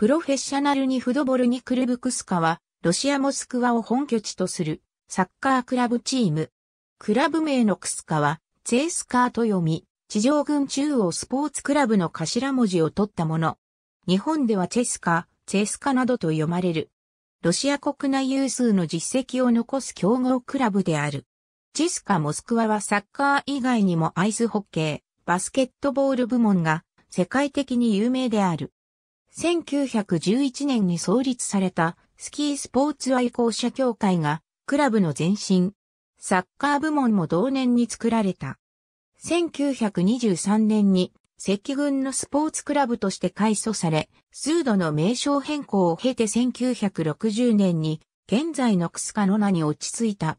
プロフェッショナルにフドボルニクルブクスカは、ロシアモスクワを本拠地とするサッカークラブチーム。クラブ名のクスカは、ツェスカーと読み、地上軍中央スポーツクラブの頭文字を取ったもの。日本ではチェスカ、チェスカなどと読まれる。ロシア国内有数の実績を残す強豪クラブである。チェスカモスクワはサッカー以外にもアイスホッケー、バスケットボール部門が世界的に有名である。1911年に創立されたスキースポーツ愛好者協会がクラブの前身、サッカー部門も同年に作られた。1923年に赤軍のスポーツクラブとして改祖され、数度の名称変更を経て1960年に現在のクスカノ名に落ち着いた。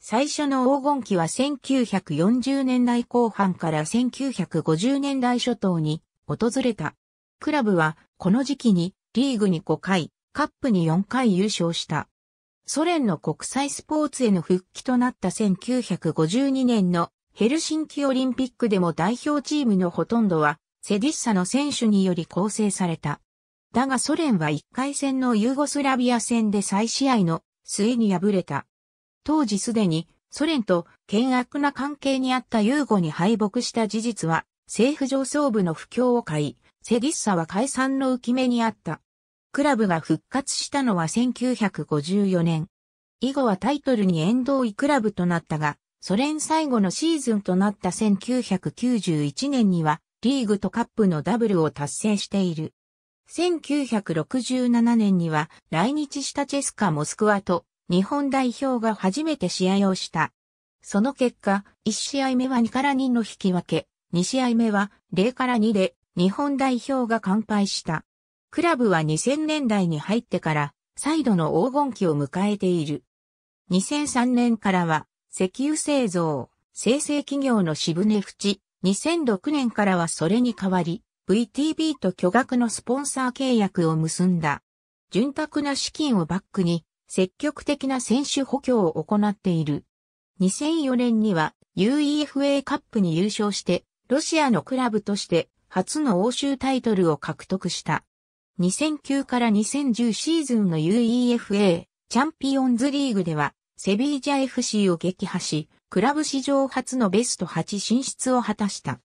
最初の黄金期は1940年代後半から1950年代初頭に訪れた。クラブはこの時期にリーグに5回、カップに4回優勝した。ソ連の国際スポーツへの復帰となった1952年のヘルシンキオリンピックでも代表チームのほとんどはセディッサの選手により構成された。だがソ連は1回戦のユーゴスラビア戦で再試合の末に敗れた。当時すでにソ連と険悪な関係にあったユーゴに敗北した事実は政府上層部の不況を買い、セディッサは解散の浮き目にあった。クラブが復活したのは1954年。以後はタイトルに遠藤イクラブとなったが、ソ連最後のシーズンとなった1991年には、リーグとカップのダブルを達成している。1967年には来日したチェスカ・モスクワと日本代表が初めて試合をした。その結果、1試合目は2から2の引き分け、2試合目は0から2で日本代表が完敗した。クラブは2000年代に入ってから再度の黄金期を迎えている。2003年からは石油製造、生成企業の渋根淵、2006年からはそれに代わり、VTB と巨額のスポンサー契約を結んだ。潤沢な資金をバックに、積極的な選手補強を行っている。2004年には UEFA カップに優勝して、ロシアのクラブとして初の欧州タイトルを獲得した。2009から2010シーズンの UEFA チャンピオンズリーグではセビージャ FC を撃破し、クラブ史上初のベスト8進出を果たした。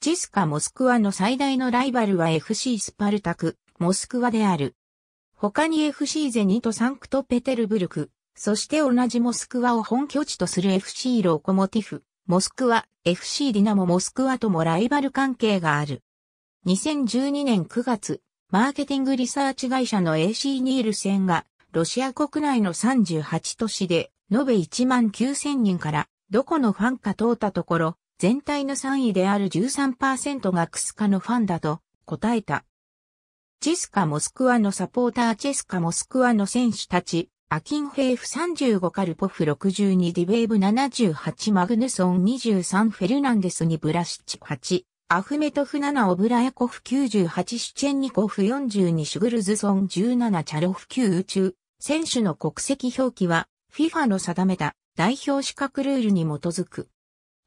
チスカ・モスクワの最大のライバルは FC スパルタク、モスクワである。他に FC ゼニとサンクトペテルブルク、そして同じモスクワを本拠地とする FC ローコモティフ、モスクワ、FC ディナモモスクワともライバル関係がある。2012年9月、マーケティングリサーチ会社の AC ニール戦が、ロシア国内の38都市で、延べ1万9000人から、どこのファンか通ったところ、全体の3位である13%がクスカのファンだと答えた。チェスカモスクワのサポーターチェスカモスクワの選手たち、アキンヘイフ35カルポフ62ディベーブ78マグヌソン23フェルナンデスにブラシッチ8アフメトフ7オブラヤコフ98シチェンニコフ42シュグルズソン17チャロフ9宇宙選手の国籍表記は FIFA の定めた代表資格ルールに基づく。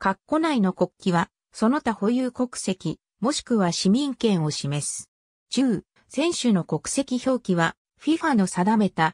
括弧内の国旗はその他保有国籍もしくは市民権を示す。10選手の国籍表記は FIFA の定めた